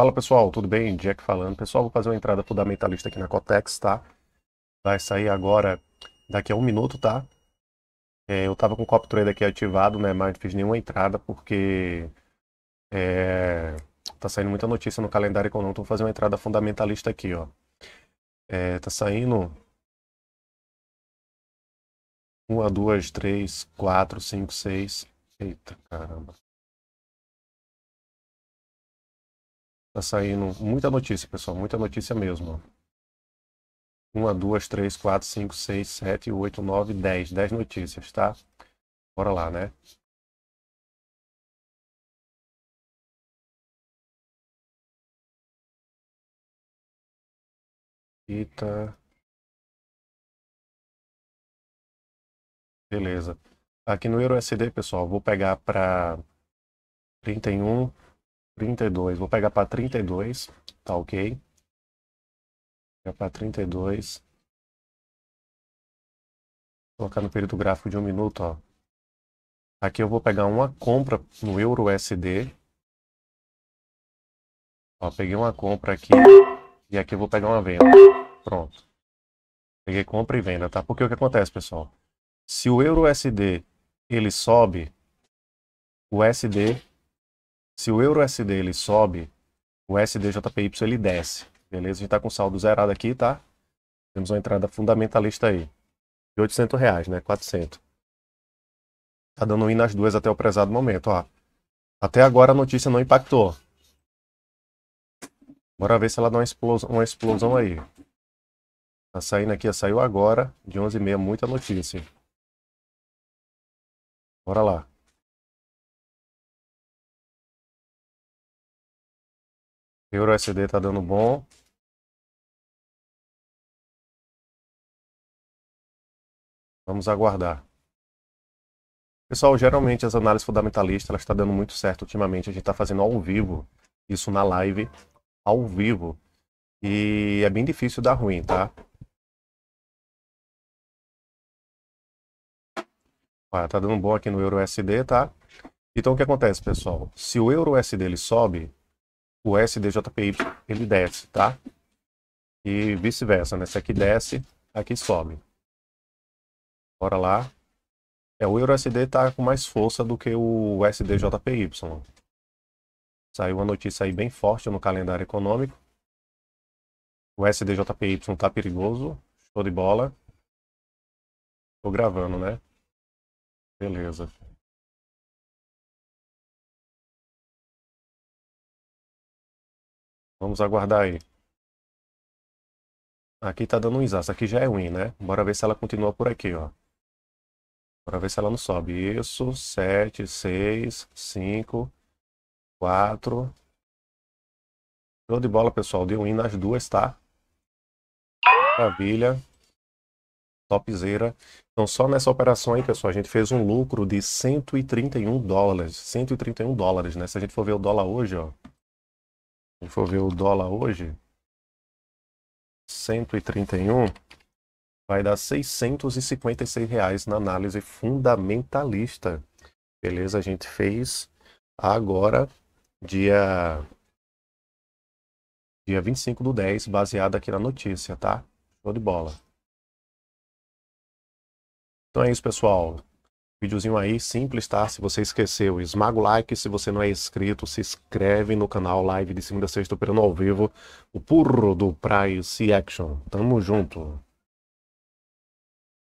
Fala pessoal, tudo bem? Jack falando. Pessoal, vou fazer uma entrada fundamentalista aqui na Cotex, tá? Vai sair agora, daqui a um minuto, tá? É, eu tava com o Cop trade aqui ativado, né? Mas não fiz nenhuma entrada porque é, tá saindo muita notícia no calendário econômico. Então vou fazer uma entrada fundamentalista aqui, ó. É, tá saindo. 1, 2, 3, 4, 5, 6. Eita caramba. Tá saindo muita notícia, pessoal. Muita notícia mesmo. 1, 2, 3, 4, 5, 6, 7, 8, 9, 10. 10 notícias, tá? Bora lá, né? Eita. Beleza. Aqui no EuroSD, pessoal, vou pegar para 31 32, vou pegar para 32, tá ok? Vou pegar para 32. Vou colocar no período gráfico de um minuto, ó. Aqui eu vou pegar uma compra no Euro USD. Ó, peguei uma compra aqui e aqui eu vou pegar uma venda. Pronto. Peguei compra e venda, tá? Porque o que acontece, pessoal? Se o Euro USD ele sobe, o USD se o euro SD ele sobe, o SDJPY ele desce. Beleza? A gente está com saldo zerado aqui, tá? Temos uma entrada fundamentalista aí. De 800 reais, né? 400. Tá dando in nas duas até o prezado momento, ó. Até agora a notícia não impactou. Bora ver se ela dá uma explosão, uma explosão aí. Tá saindo aqui, saiu agora, de 11h30, muita notícia. Bora lá. Euro USD tá dando bom. Vamos aguardar. Pessoal, geralmente as análises fundamentalistas elas estão tá dando muito certo ultimamente. A gente está fazendo ao vivo, isso na live, ao vivo. E é bem difícil dar ruim, tá? Olha, tá dando bom aqui no Euro USD, tá? Então o que acontece, pessoal? Se o Euro USD ele sobe, o SDJPY ele desce, tá? E vice-versa, né? Se aqui desce, aqui sobe. Bora lá. É, o EURUSD tá com mais força do que o SDJPY. Saiu uma notícia aí bem forte no calendário econômico. O SDJPY tá perigoso. Show de bola. Tô gravando, né? Beleza. Vamos aguardar aí. Aqui tá dando um insaço. Aqui já é win, né? Bora ver se ela continua por aqui, ó. Bora ver se ela não sobe. Isso, 7, 6, 5, 4. Show de bola, pessoal. Deu win nas duas, tá? Maravilha. Topzera. Então só nessa operação aí, pessoal, a gente fez um lucro de 131 dólares. 131 dólares, né? Se a gente for ver o dólar hoje, ó a gente for ver o dólar hoje, 131 vai dar 656 reais na análise fundamentalista. Beleza, a gente fez agora dia dia 25 do 10, baseado aqui na notícia, tá? Show de bola. Então é isso, pessoal vídeozinho aí simples, tá? Se você esqueceu, esmaga o like. Se você não é inscrito, se inscreve no canal Live de Segunda a Sexta, operando ao vivo, o Purro do Price Action. Tamo junto.